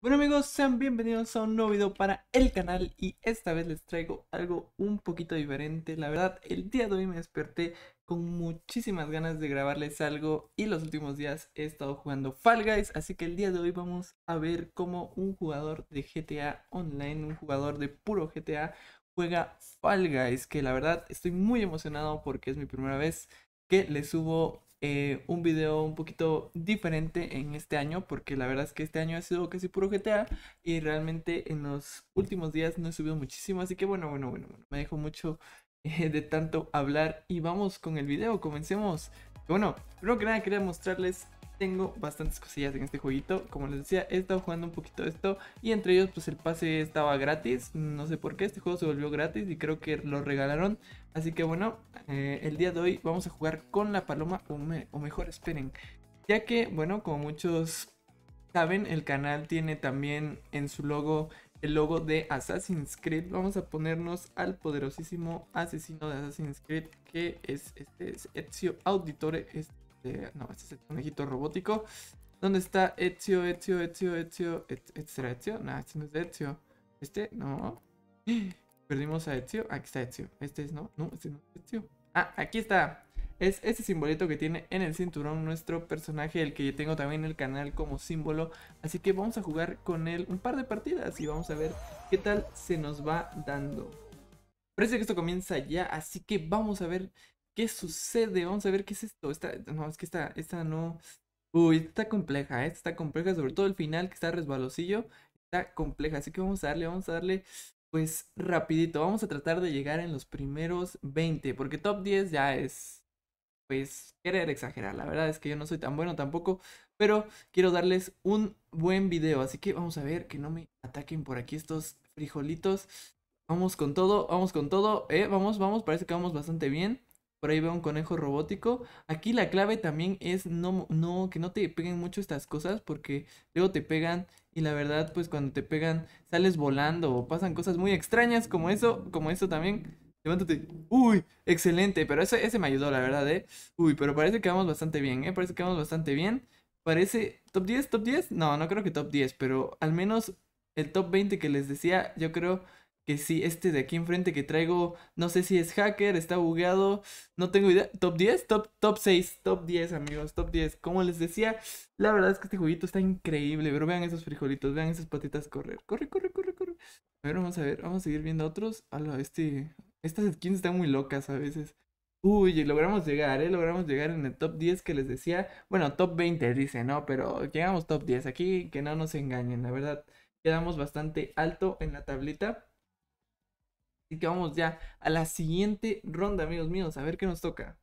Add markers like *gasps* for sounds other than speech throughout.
Bueno amigos, sean bienvenidos a un nuevo video para el canal y esta vez les traigo algo un poquito diferente. La verdad, el día de hoy me desperté con muchísimas ganas de grabarles algo y los últimos días he estado jugando Fall Guys, así que el día de hoy vamos a ver cómo un jugador de GTA Online, un jugador de puro GTA, juega Fall Guys, que la verdad estoy muy emocionado porque es mi primera vez que le subo eh, un video un poquito diferente en este año, porque la verdad es que este año ha sido casi puro GTA y realmente en los últimos días no he subido muchísimo, así que bueno, bueno, bueno, me dejo mucho eh, de tanto hablar y vamos con el video, comencemos. Bueno, creo que nada quería mostrarles tengo bastantes cosillas en este jueguito. Como les decía, he estado jugando un poquito esto. Y entre ellos, pues el pase estaba gratis. No sé por qué, este juego se volvió gratis y creo que lo regalaron. Así que bueno, eh, el día de hoy vamos a jugar con la paloma. o mejor, esperen. Ya que, bueno, como muchos saben, el canal tiene también en su logo el logo de Assassin's Creed. Vamos a ponernos al poderosísimo asesino de Assassin's Creed, que es este es Ezio Auditore. Este, no, este es el conejito robótico. ¿Dónde está Ezio, Ezio, Ezio, Ezio? ¿Será Ezio? No, este no es Ezio. ¿Este? No. *gasps* Perdimos a Ezio. Aquí está Ezio. Este es, ¿no? No, este no es Ezio. Ah, aquí está es ese simbolito que tiene en el cinturón nuestro personaje, el que yo tengo también en el canal como símbolo. Así que vamos a jugar con él un par de partidas y vamos a ver qué tal se nos va dando. Parece que esto comienza ya, así que vamos a ver qué sucede. Vamos a ver qué es esto. no, es que esta, esta no... Uy, está compleja, ¿eh? está compleja, sobre todo el final que está resbalosillo. Está compleja, así que vamos a darle, vamos a darle pues rapidito, vamos a tratar de llegar en los primeros 20, porque top 10 ya es pues querer exagerar. La verdad es que yo no soy tan bueno tampoco, pero quiero darles un buen video. Así que vamos a ver que no me ataquen por aquí estos frijolitos. Vamos con todo, vamos con todo. Eh, vamos, vamos, parece que vamos bastante bien. Por ahí veo un conejo robótico. Aquí la clave también es no, no, que no te peguen mucho estas cosas porque luego te pegan y la verdad pues cuando te pegan sales volando o pasan cosas muy extrañas como eso, como eso también. Levántate. Uy, excelente. Pero ese, ese me ayudó, la verdad, ¿eh? Uy, pero parece que vamos bastante bien, ¿eh? Parece que vamos bastante bien. Parece... ¿Top 10? ¿Top 10? No, no creo que top 10, pero al menos el top 20 que les decía, yo creo que sí, este de aquí enfrente que traigo, no sé si es hacker, está bugueado, no tengo idea. ¿Top 10? Top, top 6, top 10, amigos, top 10. Como les decía, la verdad es que este jueguito está increíble, pero vean esos frijolitos, vean esas patitas correr. Corre, corre, corre, corre. A ver, vamos a ver, vamos a seguir viendo otros. a la este, estas skins están muy locas a veces. Uy, logramos llegar, ¿eh? Logramos llegar en el top 10 que les decía. Bueno, top 20 dice, ¿no? Pero llegamos top 10 aquí, que no nos engañen, la verdad. Quedamos bastante alto en la tablita. Así que vamos ya a la siguiente ronda, amigos míos, a ver qué nos toca.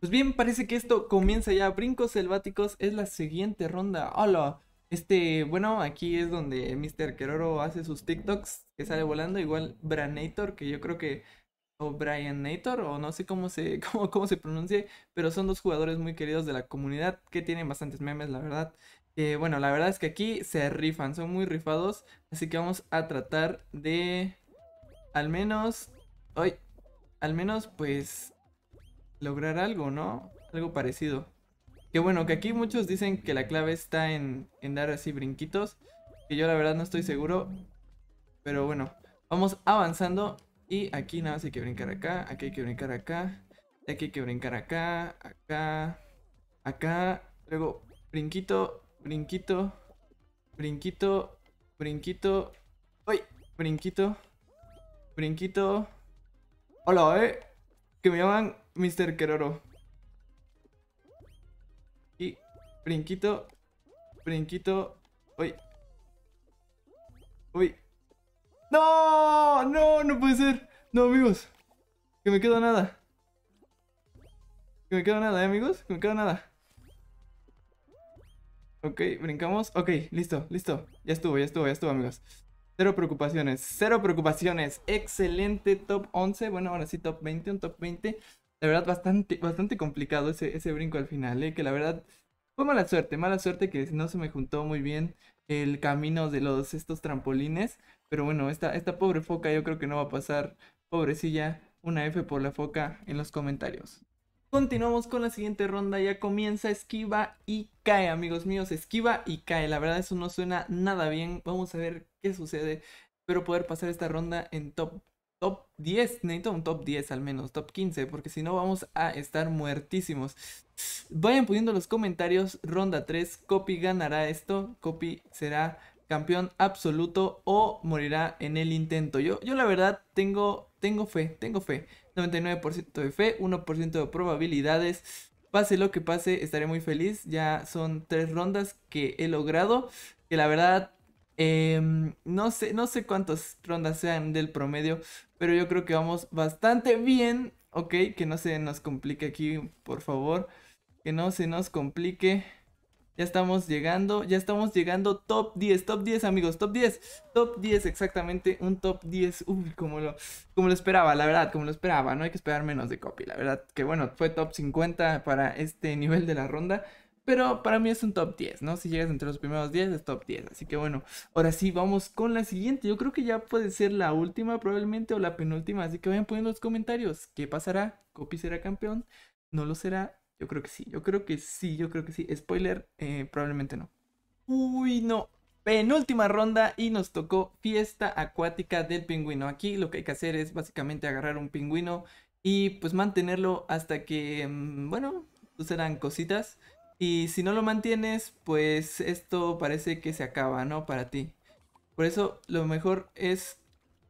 Pues bien, parece que esto comienza ya. Brincos selváticos es la siguiente ronda. ¡Hola! Este, bueno, aquí es donde Mr. Keroro hace sus TikToks que sale volando. Igual Branator, que yo creo que o Brian Nator, o no sé cómo se, *laughs* cómo, cómo se pronuncie, pero son dos jugadores muy queridos de la comunidad que tienen bastantes memes, la verdad. Eh, bueno, la verdad es que aquí se rifan, son muy rifados, así que vamos a tratar de al menos, hoy, al menos pues lograr algo, ¿no? Algo parecido. Que bueno, que aquí muchos dicen que la clave está en, en dar así brinquitos, que yo la verdad no estoy seguro, pero bueno, vamos avanzando y aquí nada más hay que brincar acá, aquí hay que brincar acá, aquí hay que brincar acá, acá, acá, luego brinquito, brinquito, brinquito, brinquito, ¡ay! Brinquito, brinquito, hola, eh, que me llaman Mr. Keroro. Y brinquito, brinquito, ¡ay! Uy. No, no, no puede ser. No, amigos. Que me queda nada. Que me queda nada, ¿eh, amigos? Que me queda nada. Ok, brincamos. Ok, listo, listo. Ya estuvo, ya estuvo, ya estuvo, amigos. Cero preocupaciones, cero preocupaciones. Excelente top 11. Bueno, ahora sí, top 20, un top 20. La verdad, bastante, bastante complicado ese, ese brinco al final, ¿eh? Que la verdad fue mala suerte, mala suerte que no se me juntó muy bien el camino de los estos trampolines. Pero bueno, esta, esta pobre foca yo creo que no va a pasar Pobrecilla, una F por la foca en los comentarios. Continuamos con la siguiente ronda, ya comienza esquiva y cae, amigos míos, esquiva y cae. La verdad eso no suena nada bien, vamos a ver qué sucede. Espero poder pasar esta ronda en top, top 10, necesito un top 10 al menos, top 15, porque si no vamos a estar muertísimos. Vayan poniendo los comentarios, ronda 3, Copy ganará esto, Copy será campeón absoluto o morirá en el intento. Yo, yo la verdad tengo tengo fe, tengo fe. 99% de fe, 1% de probabilidades. Pase lo que pase, estaré muy feliz. Ya son tres rondas que he logrado. Que la verdad, em, no, sé, no sé cuántas rondas sean del promedio. Pero yo creo que vamos bastante bien. Ok, que no se nos complique aquí, por favor. Que no se nos complique. Ya estamos llegando, ya estamos llegando top 10, top 10 amigos, top 10, top 10 exactamente, un top 10, uy, como lo, como lo esperaba, la verdad, como lo esperaba, no hay que esperar menos de copy, la verdad, que bueno, fue top 50 para este nivel de la ronda, pero para mí es un top 10, ¿no? Si llegas entre los primeros 10 es top 10, así que bueno, ahora sí, vamos con la siguiente, yo creo que ya puede ser la última probablemente o la penúltima, así que vayan poniendo los comentarios, ¿qué pasará? ¿Copy será campeón? ¿No lo será? Yo creo que sí, yo creo que sí, yo creo que sí. Spoiler, eh, probablemente no. Uy, no. Penúltima ronda y nos tocó fiesta acuática del pingüino. Aquí lo que hay que hacer es básicamente agarrar un pingüino y pues mantenerlo hasta que, mm, bueno, sucedan pues, cositas. Y si no lo mantienes, pues esto parece que se acaba, ¿no? Para ti. Por eso lo mejor es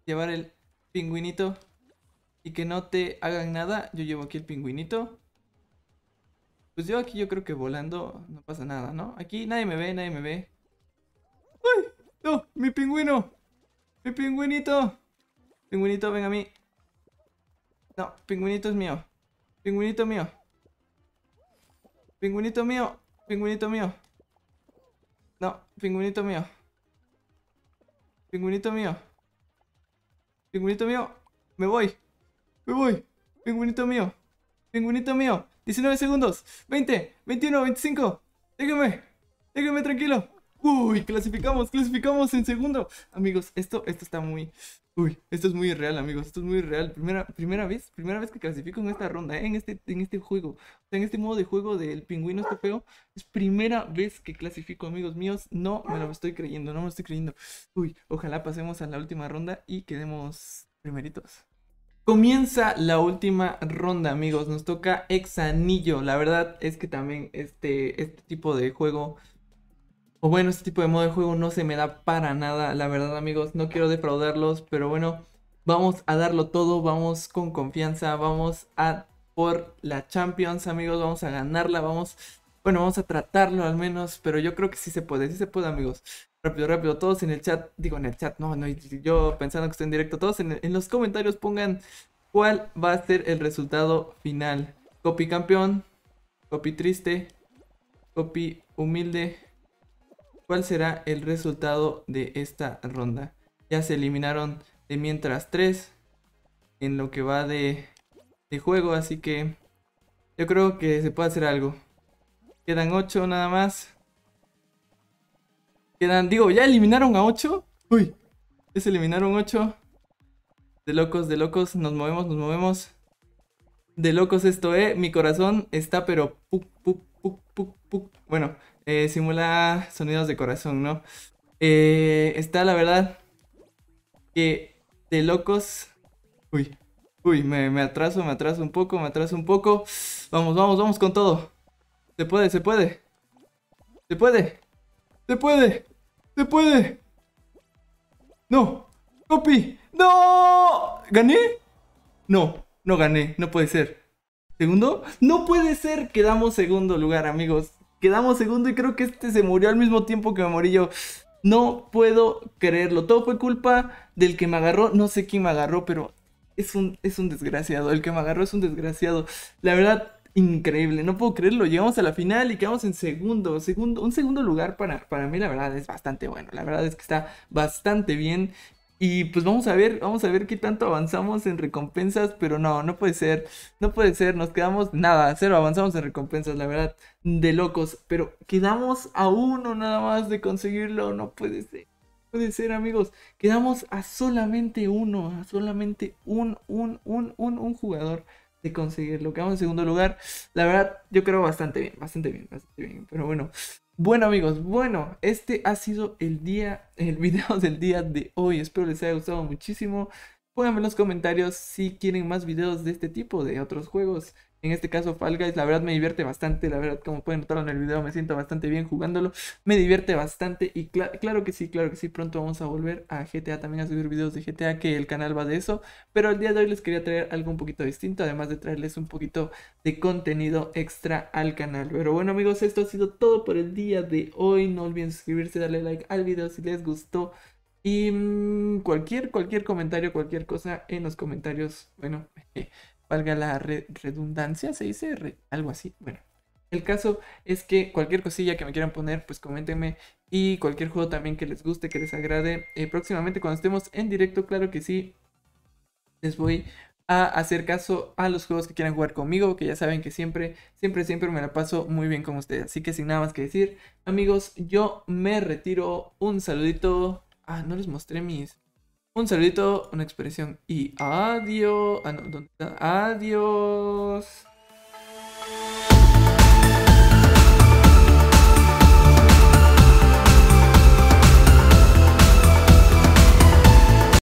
llevar el pingüinito y que no te hagan nada. Yo llevo aquí el pingüinito. Pues yo aquí yo creo que volando no pasa nada, ¿no? Aquí nadie me ve, nadie me ve. ¡Ay! ¡No! ¡Mi pingüino! ¡Mi pingüinito! Pingüinito, ven a mí. No, pingüinito es mío. Pingüinito mío. Pingüinito mío. Pingüinito mío. No, pingüinito mío. Pingüinito mío. Pingüinito mío. Me voy. Me voy. Pingüinito mío. Pingüinito mío. 19 segundos. 20, 21, 25. Déjeme, déjeme tranquilo. Uy, clasificamos, clasificamos en segundo. Amigos, esto, esto está muy... Uy, esto es muy real, amigos. Esto es muy real. Primera, primera vez, primera vez que clasifico en esta ronda, ¿eh? en, este, en este juego. en este modo de juego del pingüino este feo. Es primera vez que clasifico, amigos míos. No me lo estoy creyendo, no me lo estoy creyendo. Uy, ojalá pasemos a la última ronda y quedemos primeritos. Comienza la última ronda, amigos. Nos toca Exanillo. La verdad es que también este, este tipo de juego, o bueno, este tipo de modo de juego no se me da para nada. La verdad, amigos, no quiero defraudarlos, pero bueno, vamos a darlo todo, vamos con confianza, vamos a por la Champions, amigos, vamos a ganarla, vamos, bueno, vamos a tratarlo al menos, pero yo creo que sí se puede, sí se puede, amigos. Rápido, rápido, todos en el chat, digo en el chat, no, no, yo pensando que estoy en directo, todos en, los comentarios pongan cuál va a ser el resultado final. Copy campeón, copy triste, copy humilde. ¿Cuál será el resultado de esta ronda? Ya se eliminaron de mientras tres en lo que va de, de juego, así que yo creo que se puede hacer algo. Quedan ocho nada más. Quedan, digo, ya eliminaron a 8. Uy, es eliminaron 8. De locos, de locos, nos movemos, nos movemos. De locos esto, eh. Mi corazón está, pero. bueno, eh, simula sonidos de corazón, ¿no? Eh, está, la verdad, que de locos. Uy, uy, me, me atraso, me atraso un poco, me atraso un poco. Vamos, vamos, vamos con todo. Se puede, se puede. Se puede. Se puede. ¡Se puede! ¡No! ¡Copy! ¡No! ¿Gané? No, no gané, no puede ser. ¿Segundo? ¡No puede ser! Quedamos segundo lugar, amigos. Quedamos segundo y creo que este se murió al mismo tiempo que me morí yo. No puedo creerlo. Todo fue culpa del que me agarró. No sé quién me agarró, pero es un, es un desgraciado. El que me agarró es un desgraciado. La verdad, increíble, no puedo creerlo. Llegamos a la final y quedamos en segundo, segundo un segundo lugar para, para mí la verdad es bastante bueno. La verdad es que está bastante bien. Y pues vamos a ver, vamos a ver qué tanto avanzamos en recompensas, pero no, no puede ser, no puede ser, nos quedamos nada, cero, avanzamos en recompensas, la verdad, de locos, pero quedamos a uno nada más de conseguirlo, no puede ser, no puede ser amigos, quedamos a solamente uno, a solamente un, un, un, un, un jugador de conseguirlo. Quedamos en segundo lugar. La verdad, yo creo bastante bien, bastante bien, bastante bien. Pero bueno, bueno amigos, bueno, este ha sido el día, el video del día de hoy. Espero les haya gustado muchísimo. Pónganme en los comentarios si quieren más videos de este tipo, de otros juegos en este caso Fall Guys, la verdad me divierte bastante, la verdad como pueden notarlo en el video me siento bastante bien jugándolo, me divierte bastante y claro que sí, claro que sí, pronto vamos a volver a GTA también a subir videos de GTA que el canal va de eso, pero el día de hoy les quería traer algo un poquito distinto, además de traerles un poquito de contenido extra al canal, pero bueno amigos, esto ha sido todo por el día de hoy, no olviden suscribirse, darle like al video si les gustó. Y mm, cualquier, cualquier comentario, cualquier cosa en los comentarios, bueno, *laughs* valga la redundancia, se dice algo así. Bueno, el caso es que cualquier cosilla que me quieran poner, pues coméntenme. Y cualquier juego también que les guste, que les agrade. Eh, próximamente cuando estemos en directo, claro que sí. Les voy a hacer caso a los juegos que quieran jugar conmigo. Que ya saben que siempre, siempre, siempre me la paso muy bien con ustedes. Así que sin nada más que decir, amigos, yo me retiro. Un saludito. Ah, no les mostré mis, un saludito, una expresión. Y adiós. Ah, adiós.